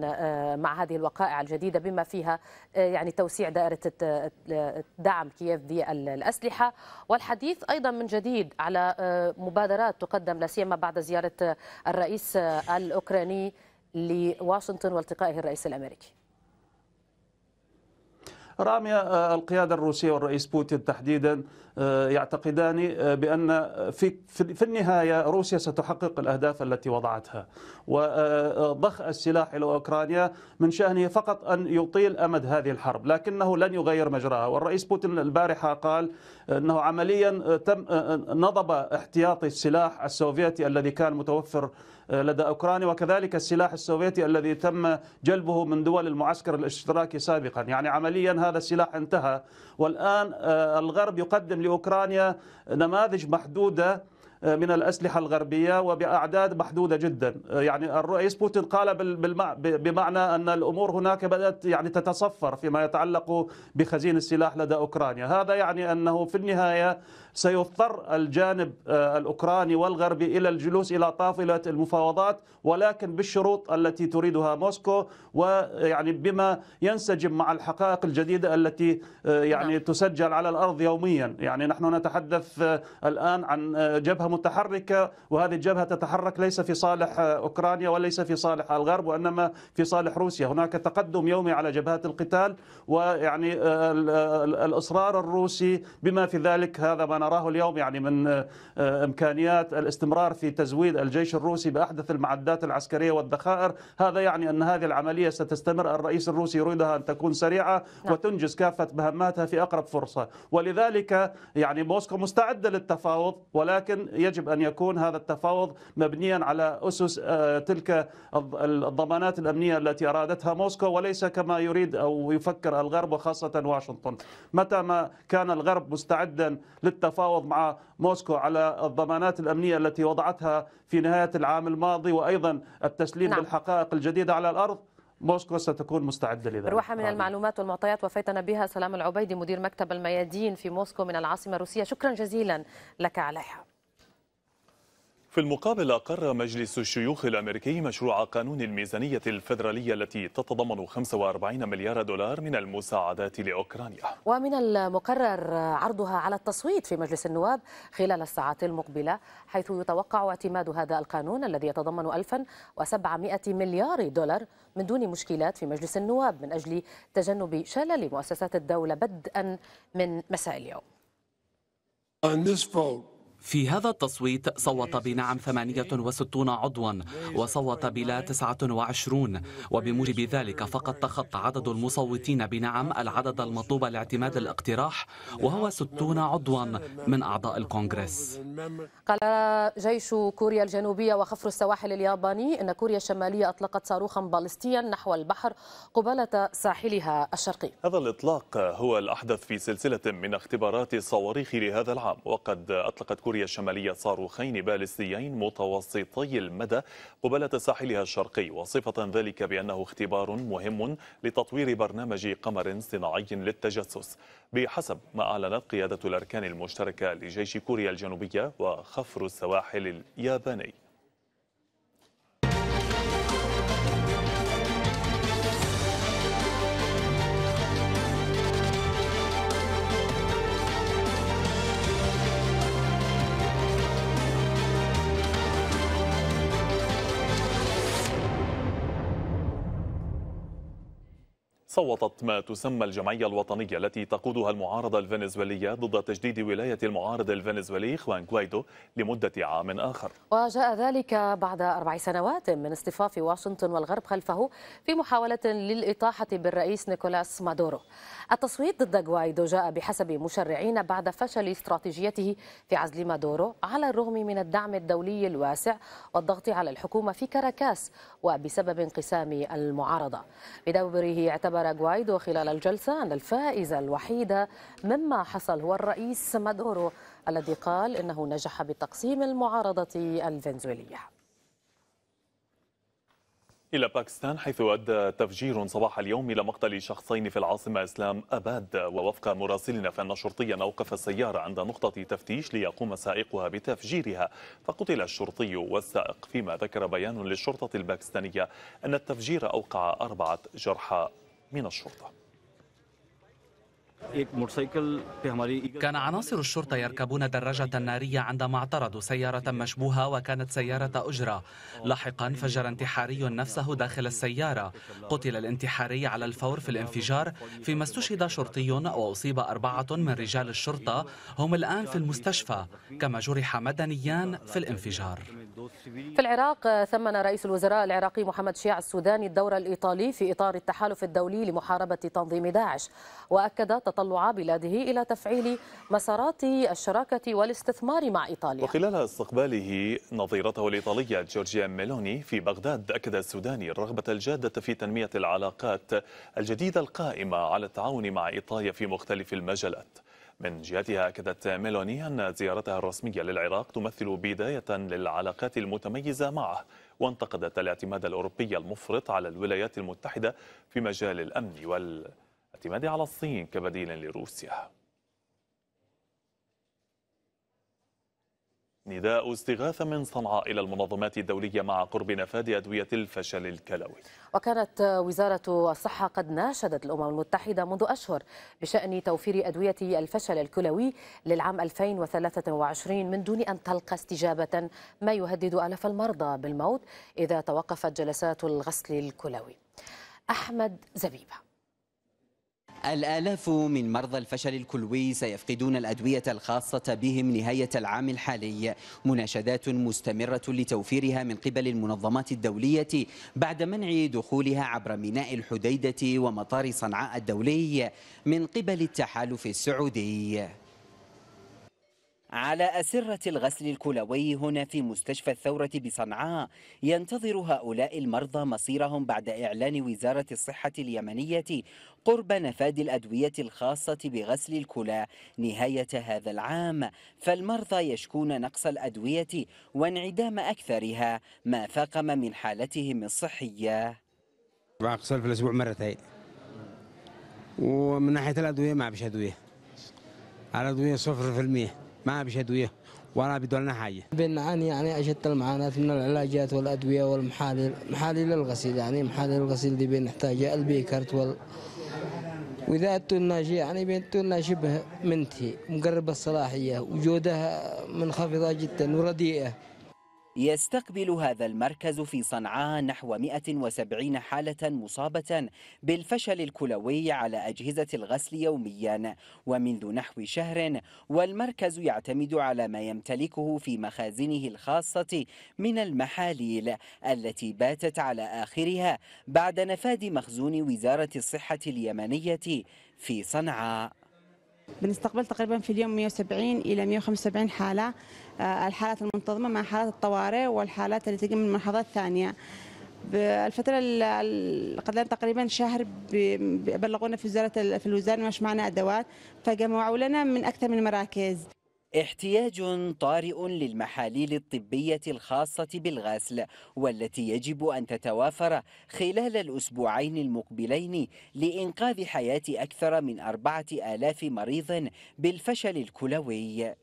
مع هذه الوقائع الجديده بما فيها يعني توسيع دائره دعم كييف بالاسلحه والحديث أيضا من جديد على آه، مبادرات تقدم لا سيما بعد زيارة آه، الرئيس آه، الأوكراني لواشنطن والتقائه الرئيس الأمريكي رامي القيادة الروسية والرئيس بوتين تحديدا آه، يعتقدان آه، بأن في, في النهاية روسيا ستحقق الأهداف التي وضعتها وضخ آه، السلاح إلى أوكرانيا من شأنه فقط أن يطيل أمد هذه الحرب لكنه لن يغير مجراها والرئيس بوتين البارحة قال أنه عمليا تم نضب احتياطي السلاح السوفيتي الذي كان متوفر لدى أوكرانيا وكذلك السلاح السوفيتي الذي تم جلبه من دول المعسكر الاشتراكي سابقا يعني عمليا هذا السلاح انتهى والآن الغرب يقدم لأوكرانيا نماذج محدودة آه، من الأسلحة الغربية وبأعداد محدودة جدا آه، يعني الرئيس بوتين قال بمعنى أن الأمور هناك بدأت يعني تتصفر فيما يتعلق بخزين السلاح لدى أوكرانيا هذا يعني أنه في النهاية سيضطر الجانب آه، الأوكراني والغربي إلى الجلوس إلى طاولة المفاوضات ولكن بالشروط التي تريدها موسكو ويعني بما ينسجم مع الحقائق الجديدة التي آه، يعني نعم. تسجل على الأرض يوميا يعني نحن نتحدث آه، الآن عن جبهة متحركة وهذه الجبهة تتحرك ليس في صالح أوكرانيا وليس في صالح الغرب وإنما في صالح روسيا هناك تقدم يومي على جبهات القتال ويعني الإصرار الروسي بما في ذلك هذا ما نراه اليوم يعني من آه، آه، إمكانيات الاستمرار في تزويد الجيش الروسي بأحدث المعدات العسكرية والذخائر هذا يعني أن هذه العملية ستستمر الرئيس الروسي يريدها أن تكون سريعة نعم. وتنجز كافة مهماتها في أقرب فرصة ولذلك يعني موسكو مستعدة للتفاوض ولكن يجب أن يكون هذا التفاوض مبنيا على أسس آه، تلك الضمانات الأمنية التي أرادتها موسكو وليس كما يريد أو يفكر الغرب وخاصة واشنطن متى ما كان الغرب مستعدا للتفاوض التفاوض مع موسكو على الضمانات الأمنية التي وضعتها في نهاية العام الماضي وأيضا التسليم نعم. بالحقائق الجديدة على الأرض موسكو ستكون مستعدة لذلك روحة من المعلومات والمعطيات وفيتنا بها سلام العبيدي مدير مكتب الميادين في موسكو من العاصمة الروسية شكرا جزيلا لك عليها في المقابل أقر مجلس الشيوخ الأمريكي مشروع قانون الميزانية الفيدرالية التي تتضمن 45 مليار دولار من المساعدات لأوكرانيا ومن المقرر عرضها على التصويت في مجلس النواب خلال الساعات المقبلة حيث يتوقع اعتماد هذا القانون الذي يتضمن 1700 مليار دولار من دون مشكلات في مجلس النواب من أجل تجنب شلل مؤسسات الدولة بدءا من مساء اليوم On this vote, في هذا التصويت صوت بنعم 68 عضوا وصوت بلا 29 وبموجب ذلك فقد تخطى عدد المصوتين بنعم العدد المطلوب لاعتماد الاقتراح وهو 60 عضوا من أعضاء الكونغرس قال جيش كوريا الجنوبية وخفر السواحل الياباني أن كوريا الشمالية أطلقت صاروخا باليستيا نحو البحر قبالة ساحلها الشرقي هذا الإطلاق هو الأحدث في سلسلة من اختبارات الصواريخ لهذا العام وقد أطلقت كوريا الشمالية صاروخين باليستيين متوسطي المدى قبالة ساحلها الشرقي وصفة ذلك بأنه اختبار مهم لتطوير برنامج قمر صناعي للتجسس بحسب ما أعلنت قيادة الأركان المشتركة لجيش كوريا الجنوبية وخفر السواحل الياباني صوتت ما تسمى الجمعية الوطنية التي تقودها المعارضة الفنزويلية ضد تجديد ولاية المعارض الفنزويلي خوان غوايدو لمدة عام آخر وجاء ذلك بعد أربع سنوات من اصطفاف واشنطن والغرب خلفه في محاولة للإطاحة بالرئيس نيكولاس مادورو التصويت ضد غوايدو جاء بحسب مشرعين بعد فشل استراتيجيته في عزل مادورو على الرغم من الدعم الدولي الواسع والضغط على الحكومة في كاراكاس وبسبب انقسام المعارضة بدوره اعتبر غوايدو خلال الجلسة أن الفائزة الوحيدة مما حصل هو الرئيس مادورو الذي قال إنه نجح بتقسيم المعارضة الفنزويلية إلى باكستان حيث أدى تفجير صباح اليوم إلى مقتل شخصين في العاصمة إسلام أباد ووفق مراسلنا فإن شرطيا أوقف السيارة عند نقطة تفتيش ليقوم سائقها بتفجيرها فقتل الشرطي والسائق فيما ذكر بيان للشرطة الباكستانية أن التفجير أوقع أربعة جرحى من الشرطه كان عناصر الشرطة يركبون دراجة نارية عندما اعترضوا سيارة مشبوهة وكانت سيارة أجرة لاحقا فجر انتحاري نفسه داخل السيارة قتل الانتحاري على الفور في الانفجار فيما استشهد شرطي وأصيب أربعة من رجال الشرطة هم الآن في المستشفى كما جرح مدنيان في الانفجار في العراق ثمن رئيس الوزراء العراقي محمد شيع السوداني الدور الإيطالي في إطار التحالف الدولي لمحاربة تنظيم داعش وأكد تطلع بلاده إلى تفعيل مسارات الشراكة والاستثمار مع إيطاليا وخلال استقباله نظيرته الإيطالية جورجيا ميلوني في بغداد أكد السوداني الرغبة الجادة في تنمية العلاقات الجديدة القائمة على التعاون مع إيطاليا في مختلف المجالات من جهتها أكدت ميلوني أن زيارتها الرسمية للعراق تمثل بداية للعلاقات المتميزة معه وانتقدت الاعتماد الأوروبي المفرط على الولايات المتحدة في مجال الأمن وال الاعتماد على الصين كبديل لروسيا نداء استغاثة من صنعاء إلى المنظمات الدولية مع قرب نفاذ أدوية الفشل الكلوي وكانت وزارة الصحة قد ناشدت الأمم المتحدة منذ أشهر بشأن توفير أدوية الفشل الكلوي للعام 2023 من دون أن تلقى استجابة ما يهدد آلاف المرضى بالموت إذا توقفت جلسات الغسل الكلوي أحمد زبيبه الآلاف من مرضى الفشل الكلوي سيفقدون الأدوية الخاصة بهم نهاية العام الحالي مناشدات مستمرة لتوفيرها من قبل المنظمات الدولية بعد منع دخولها عبر ميناء الحديدة ومطار صنعاء الدولي من قبل التحالف السعودي على أسرة الغسل الكلوي هنا في مستشفى الثورة بصنعاء ينتظر هؤلاء المرضى مصيرهم بعد إعلان وزارة الصحة اليمنية قرب نفاد الأدوية الخاصة بغسل الكلى نهاية هذا العام فالمرضى يشكون نقص الأدوية وانعدام أكثرها ما فاقم من حالتهم الصحية أغسل في الأسبوع مرتين ومن ناحية الأدوية ما بش أدوية الأدوية صفر في المية ما بشهدويه وانا بدولنا حاجه بنعاني يعني اشد المعاناه من العلاجات والادويه والمحاليل محاليل الغسيل يعني محاليل الغسيل اللي بنحتاجها البيكرت وال واذا التناجي يعني بين شبه منتهي مقرب الصلاحيه وجودها منخفضه جدا ورديئه يستقبل هذا المركز في صنعاء نحو 170 حالة مصابة بالفشل الكلوي على أجهزة الغسل يوميا ومنذ نحو شهر والمركز يعتمد على ما يمتلكه في مخازنه الخاصة من المحاليل التي باتت على آخرها بعد نفاد مخزون وزارة الصحة اليمنية في صنعاء بنستقبل تقريبا في اليوم 170 إلى 175 حالة آه، الحالات المنتظمه مع حالات الطوارئ والحالات اللي تجي من محافظات ثانيه. بالفترة قد تقريبا شهر بلغونا في وزارة في الوزارة مش معنا أدوات فجمعوا لنا من أكثر من مراكز احتياج طارئ للمحاليل الطبية الخاصة بالغسل والتي يجب أن تتوافر خلال الأسبوعين المقبلين لإنقاذ حياة أكثر من أربعة آلاف مريض بالفشل الكلوي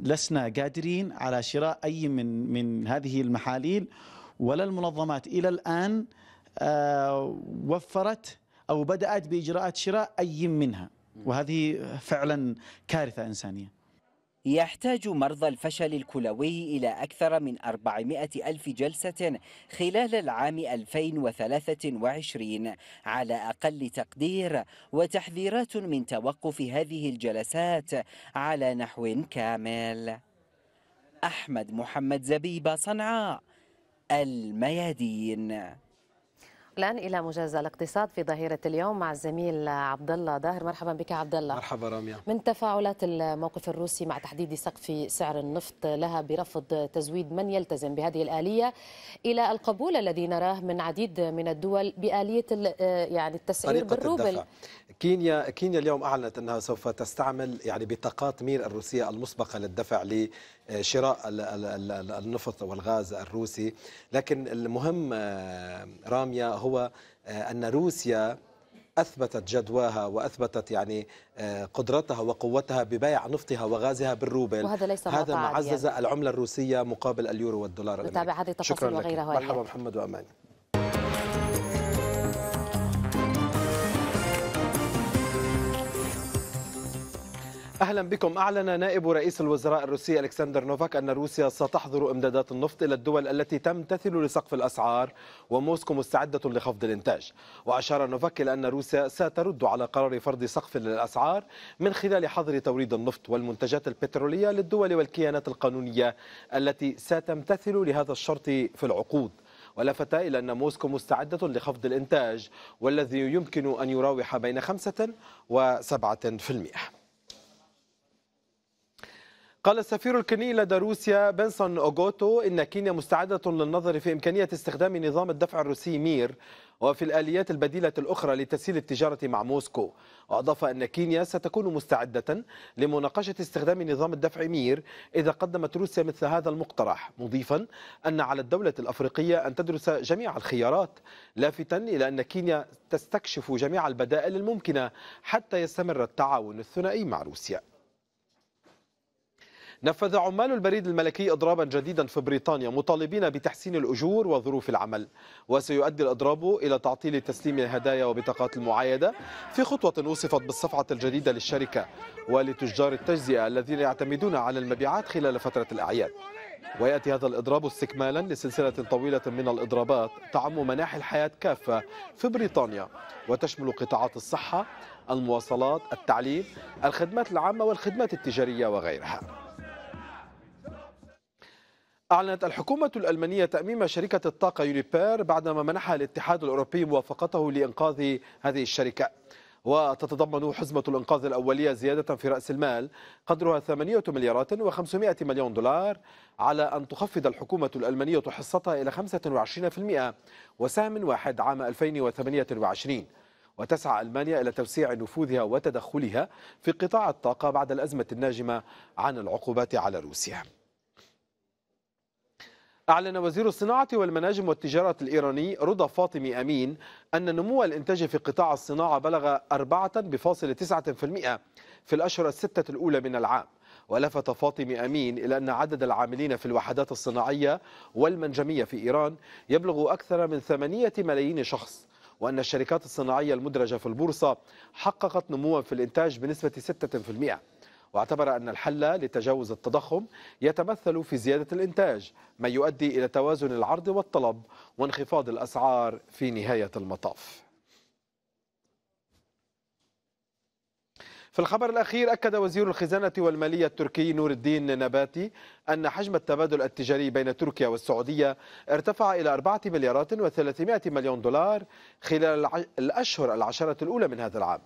لسنا قادرين على شراء أي من من هذه المحاليل ولا المنظمات إلى الآن آه، وفرت أو بدأت بإجراءات شراء أي منها وهذه فعلا كارثة إنسانية يحتاج مرضى الفشل الكلوي إلى أكثر من 400 ألف جلسة خلال العام 2023 على أقل تقدير وتحذيرات من توقف هذه الجلسات على نحو كامل أحمد محمد زبيبة صنعاء الميادين الان الى مجاز الاقتصاد في ظهيره اليوم مع الزميل عبد الله داهر مرحبا بك عبد الله مرحبا راميا من تفاعلات الموقف الروسي مع تحديد سقف سعر النفط لها برفض تزويد من يلتزم بهذه الاليه الى القبول الذي نراه من عديد من الدول باليه يعني التسعير بالروبل الدفع. كينيا كينيا اليوم اعلنت انها سوف تستعمل يعني بطاقات مير الروسيه المسبقه للدفع لشراء النفط والغاز الروسي لكن المهم آه، راميا هو وهو آه، أن روسيا اثبتت جدواها واثبتت يعني آه، قدرتها وقوتها ببيع نفطها وغازها بالروبل وهذا ليس هذا ما عزز يعني. العمله الروسيه مقابل اليورو والدولار نتابع هذه التفاصيل وغيرها مرحبا محمد واماني اهلا بكم اعلن نائب رئيس الوزراء الروسي الكسندر نوفاك ان روسيا ستحظر امدادات النفط الى الدول التي تمتثل لسقف الاسعار وموسكو مستعده لخفض الانتاج واشار نوفاك الى ان روسيا سترد على قرار فرض سقف للاسعار من خلال حظر توريد النفط والمنتجات البتروليه للدول والكيانات القانونيه التي ستمتثل لهذا الشرط في العقود ولفت إلى أن موسكو مستعدة لخفض الإنتاج والذي يمكن أن يراوح بين 5 و 7% قال السفير الكيني لدى روسيا بنسون أوغوتو إن كينيا مستعدة للنظر في إمكانية استخدام نظام الدفع الروسي مير وفي الآليات البديلة الأخرى لتسهيل التجارة مع موسكو وأضاف أن كينيا ستكون مستعدة لمناقشة استخدام نظام الدفع مير إذا قدمت روسيا مثل هذا المقترح مضيفا أن على الدولة الأفريقية أن تدرس جميع الخيارات لافتا إلى أن كينيا تستكشف جميع البدائل الممكنة حتى يستمر التعاون الثنائي مع روسيا نفذ عمال البريد الملكي إضرابا جديدا في بريطانيا مطالبين بتحسين الأجور وظروف العمل وسيؤدي الإضراب إلى تعطيل تسليم الهدايا وبطاقات المعايدة في خطوة وصفت بالصفعة الجديدة للشركة ولتجار التجزئة الذين يعتمدون على المبيعات خلال فترة الأعياد ويأتي هذا الإضراب استكمالا لسلسلة طويلة من الإضرابات تعم مناحي الحياة كافة في بريطانيا وتشمل قطاعات الصحة المواصلات التعليم الخدمات العامة والخدمات التجارية وغيرها أعلنت الحكومة الألمانية تأميم شركة الطاقة يونيبير بعدما منحها الاتحاد الأوروبي موافقته لإنقاذ هذه الشركة وتتضمن حزمة الإنقاذ الأولية زيادة في رأس المال قدرها 8 مليارات و500 مليون دولار على أن تخفض الحكومة الألمانية حصتها إلى 25% وسهم واحد عام 2028 وتسعى ألمانيا إلى توسيع نفوذها وتدخلها في قطاع الطاقة بعد الأزمة الناجمة عن العقوبات على روسيا أعلن وزير الصناعة والمناجم والتجارة الإيراني رضا فاطمي أمين أن نمو الإنتاج في قطاع الصناعة بلغ 4.9% في الأشهر الستة الأولى من العام ولفت فاطمي أمين إلى أن عدد العاملين في الوحدات الصناعية والمنجمية في إيران يبلغ أكثر من 8 ملايين شخص وأن الشركات الصناعية المدرجة في البورصة حققت نموا في الإنتاج بنسبة 6% واعتبر أن الحل لتجاوز التضخم يتمثل في زيادة الإنتاج ما يؤدي إلى توازن العرض والطلب وانخفاض الأسعار في نهاية المطاف في الخبر الأخير أكد وزير الخزانة والمالية التركي نور الدين نباتي أن حجم التبادل التجاري بين تركيا والسعودية ارتفع إلى 4 مليارات و300 مليون دولار خلال الأشهر العشرة الأولى من هذا العام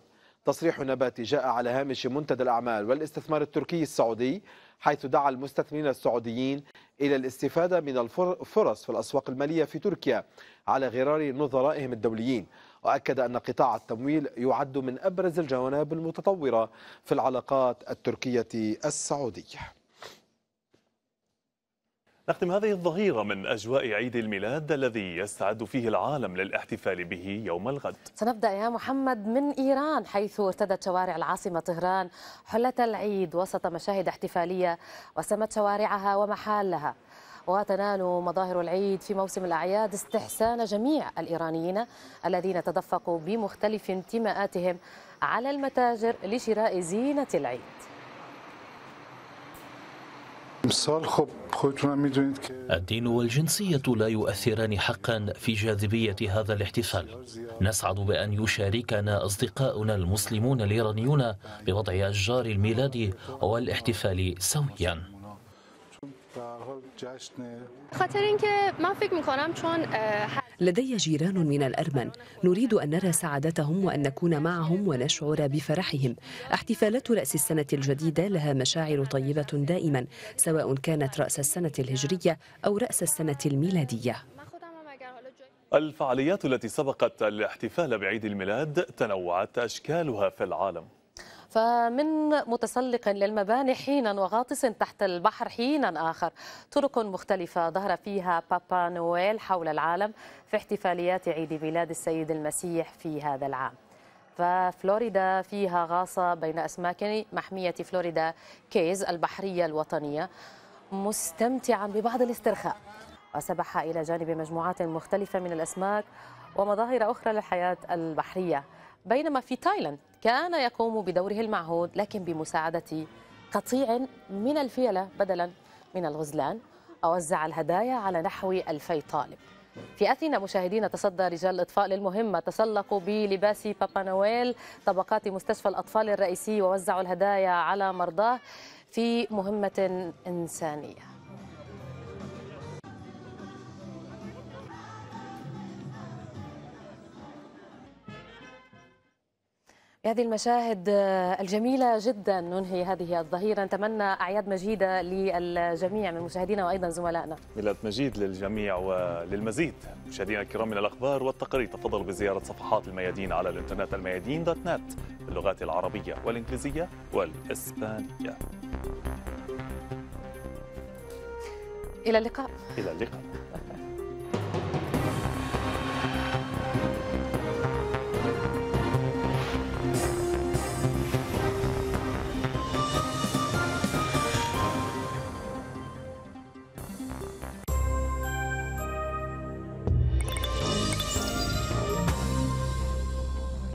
تصريح نباتي جاء على هامش منتدى الأعمال والاستثمار التركي السعودي حيث دعا المستثمرين السعوديين إلى الاستفادة من الفرص في الأسواق المالية في تركيا على غرار نظرائهم الدوليين وأكد أن قطاع التمويل يعد من أبرز الجوانب المتطورة في العلاقات التركية السعودية نختم هذه الظهيرة من أجواء عيد الميلاد الذي يستعد فيه العالم للاحتفال به يوم الغد سنبدأ يا محمد من إيران حيث ارتدت شوارع العاصمة طهران حلة العيد وسط مشاهد احتفالية وسمت شوارعها ومحالها وتنال مظاهر العيد في موسم الأعياد استحسان جميع الإيرانيين الذين تدفقوا بمختلف انتماءاتهم على المتاجر لشراء زينة العيد الدين والجنسية لا يؤثران حقا في جاذبية هذا الاحتفال نسعد بأن يشاركنا أصدقاؤنا المسلمون الإيرانيون بوضع أشجار الميلاد والاحتفال سويا خاطر اینکه من فکر میکنم چون اه، لدي جيران من الأرمن نريد أن نرى سعادتهم وأن نكون معهم ونشعر بفرحهم احتفالات رأس السنة الجديدة لها مشاعر طيبة دائما سواء كانت رأس السنة الهجرية أو رأس السنة الميلادية الفعاليات التي سبقت الاحتفال بعيد الميلاد تنوعت أشكالها في العالم فمن متسلق للمباني حينا وغاطس تحت البحر حينا آخر طرق مختلفة ظهر فيها بابا نويل حول العالم في احتفاليات عيد ميلاد السيد المسيح في هذا العام ففلوريدا فيها غاصة بين أسماك محمية فلوريدا كيز البحرية الوطنية مستمتعا ببعض الاسترخاء وسبح إلى جانب مجموعات مختلفة من الأسماك ومظاهر أخرى للحياة البحرية بينما في تايلاند كان يقوم بدوره المعهود لكن بمساعدة قطيع من الفيلة بدلا من الغزلان أوزع الهدايا على نحو ألفي طالب في أثينا مشاهدين تصدى رجال الإطفاء للمهمة تسلقوا بلباس بابا نويل طبقات مستشفى الأطفال الرئيسي ووزعوا الهدايا على مرضاه في مهمة إنسانية هذه المشاهد آه، الجميلة جدا ننهي هذه الظهيرة نتمنى أعياد مجيدة للجميع من مشاهدينا وأيضا زملائنا ميلاد مجيد للجميع وللمزيد مشاهدينا الكرام من الأخبار والتقارير تفضلوا بزيارة صفحات الميادين على الإنترنت الميادين دوت نت باللغات العربية والإنجليزية والإسبانية إلى اللقاء إلى اللقاء